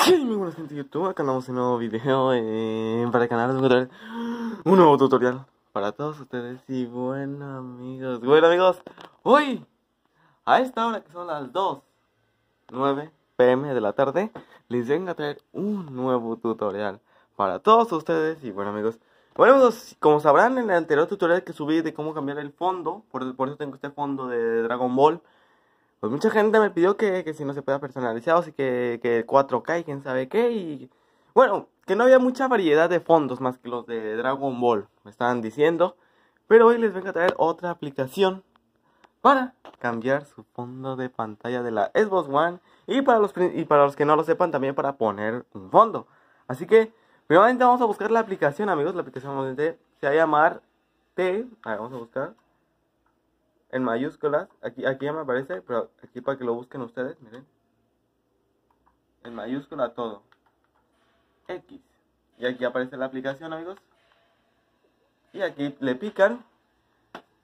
Hey, muy buenas gente de YouTube, acá andamos un nuevo video eh, para el canal, un nuevo tutorial para todos ustedes y bueno amigos, bueno amigos, hoy a esta hora que son las 2, pm de la tarde, les vengo a traer un nuevo tutorial para todos ustedes y bueno amigos, bueno amigos, como sabrán en el anterior tutorial que subí de cómo cambiar el fondo, por, por eso tengo este fondo de Dragon Ball, pues mucha gente me pidió que, si no se pueda personalizar si que, que 4K y quién sabe qué. Y bueno, que no había mucha variedad de fondos más que los de Dragon Ball, me estaban diciendo. Pero hoy les vengo a traer otra aplicación para cambiar su fondo de pantalla de la Xbox One. Y para los, y para los que no lo sepan, también para poner un fondo. Así que, primero vamos a buscar la aplicación, amigos. La aplicación se va a llamar T. A ver, vamos a buscar en mayúsculas. Aquí, aquí ya me aparece, pero aquí para que lo busquen ustedes, miren. En mayúscula todo. X. Y aquí aparece la aplicación, amigos. Y aquí le pican.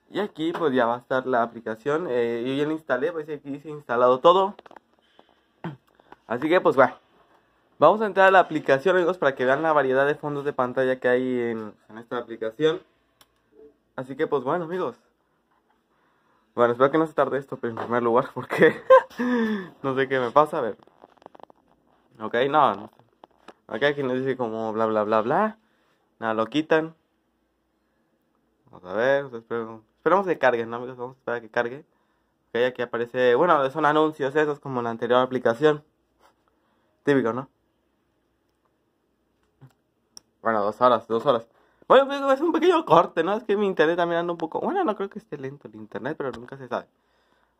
Y aquí pues ya va a estar la aplicación. Eh, yo ya la instalé, pues aquí dice instalado todo. Así que pues bueno. Vamos a entrar a la aplicación, amigos, para que vean la variedad de fondos de pantalla que hay en, en esta aplicación. Así que pues bueno, amigos. Bueno, espero que no se tarde esto, pero en primer lugar, porque no sé qué me pasa, a ver. Ok, no, no. Aquí aquí nos dice como bla bla bla bla. Nada, lo quitan. Vamos a ver, esperamos que cargue, ¿no, amigos? Vamos a esperar que cargue. Ok, aquí aparece, bueno, son anuncios esos como la anterior aplicación. Típico, ¿no? Bueno, dos horas, dos horas. Bueno, pues, es un pequeño corte, ¿no? Es que mi internet también anda un poco. Bueno, no creo que esté lento el internet, pero nunca se sabe.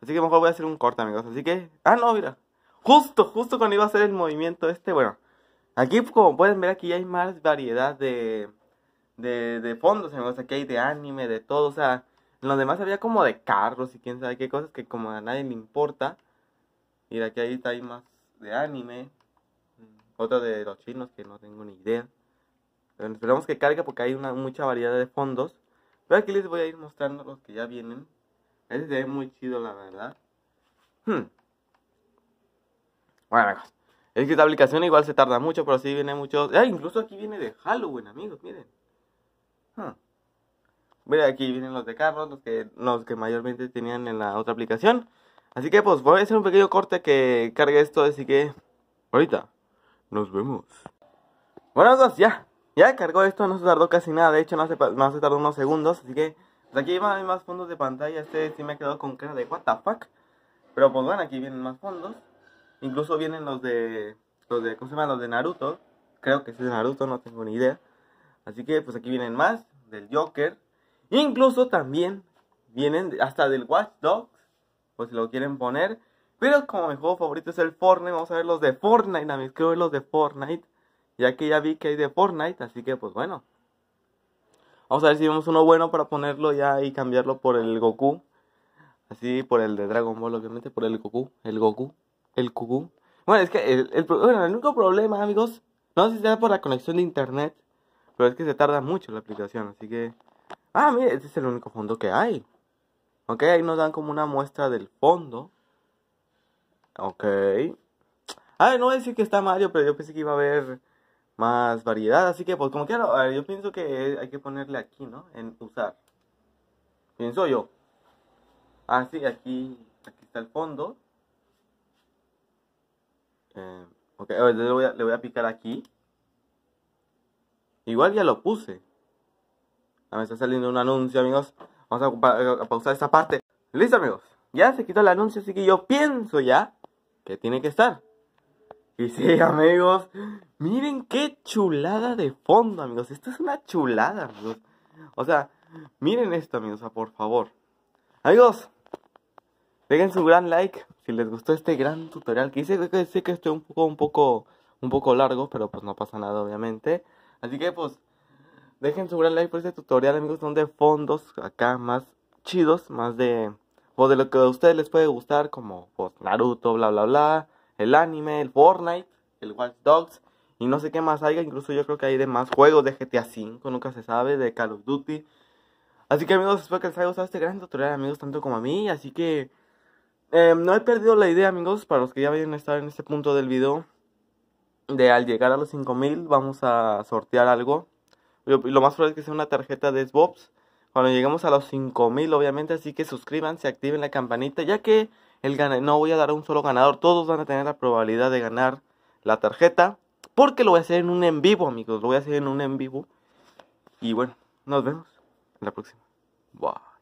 Así que mejor voy a hacer un corte, amigos. Así que. Ah, no, mira. Justo, justo cuando iba a hacer el movimiento este, bueno. Aquí, como pueden ver, aquí hay más variedad de. De, fondos, amigos. Aquí hay de anime, de todo. O sea, en los demás había como de carros y quién sabe qué cosas que como a nadie le importa. Mira, aquí ahí está, hay más de anime. Otra de los chinos que no tengo ni idea. Esperamos que cargue porque hay una mucha variedad de fondos. Pero aquí les voy a ir mostrando los que ya vienen. Este se ve muy chido, la verdad. Hmm. Bueno, amigos. Es que esta aplicación igual se tarda mucho, pero sí viene mucho. Ah, incluso aquí viene de Halloween, amigos, miren. Hmm. Mira, aquí vienen los de carros, los que, los que mayormente tenían en la otra aplicación. Así que pues voy a hacer un pequeño corte que cargue esto, así que ahorita nos vemos. Bueno, amigos, ya ya cargó esto, no se tardó casi nada, de hecho no se, no se tardó unos segundos, así que pues aquí van más fondos de pantalla, este sí me ha quedado con cara de what the Pero pues bueno, aquí vienen más fondos. Incluso vienen los de los de ¿cómo se llama? Los de Naruto. Creo que es de Naruto, no tengo ni idea. Así que pues aquí vienen más del Joker. Incluso también vienen hasta del Watch Dogs, pues si lo quieren poner. Pero como mi juego favorito es el Fortnite, vamos a ver los de Fortnite, amigos. Quiero ver los de Fortnite. Ya que ya vi que hay de Fortnite, así que pues bueno. Vamos a ver si vemos uno bueno para ponerlo ya y cambiarlo por el Goku. Así por el de Dragon Ball, obviamente, por el Goku, el Goku, el Goku. Bueno, es que el, el, único problema, amigos, no sé si sea por la conexión de internet, pero es que se tarda mucho la aplicación, así que... Ah, mire, este es el único fondo que hay. Ok, ahí nos dan como una muestra del fondo. Ok. Ah, no voy a decir que está Mario, pero yo pensé que iba a haber más variedad. Así que, pues, como quiera, yo pienso que hay que ponerle aquí, ¿no? En usar. Pienso yo. Ah, sí, aquí, aquí está el fondo. Eh, ok, le voy a, le voy a picar aquí. Igual ya lo puse. Ah, me está saliendo un anuncio, amigos. Vamos a, a pausar esta parte. Listo, amigos. Ya se quitó el anuncio, así que yo pienso ya que tiene que estar. Y sí, amigos, miren qué chulada de fondo, amigos. Esto es una chulada, amigos. O sea, miren esto, amigos, por favor. Amigos, dejen su gran like si les gustó este gran tutorial. Que decir que sé que estoy un poco, un poco, un poco largo, pero pues no pasa nada, obviamente. Así que pues, dejen su gran like por este tutorial, amigos. Son de fondos acá más chidos, más de. O pues, de lo que a ustedes les puede gustar, como pues Naruto, bla bla bla el anime, el Fortnite, el Watch Dogs y no sé qué más haya. Incluso yo creo que hay de más juegos de GTA V, nunca se sabe, de Call of Duty. Así que amigos, espero que les haya gustado este gran tutorial, amigos, tanto como a mí. Así que em, no he perdido la idea, amigos, para los que ya vayan a estar en este punto del video. De al llegar a los 5000 vamos a sortear algo. Lo, más probable es que sea una tarjeta de Xbox. Cuando lleguemos a los 5000, obviamente, así que suscríbanse, activen la campanita, ya que no voy a dar a un solo ganador. Todos van a tener la probabilidad de ganar la tarjeta. Porque lo voy a hacer en un en vivo, amigos. Lo voy a hacer en un en vivo. Y bueno, nos vemos en la próxima. Bye.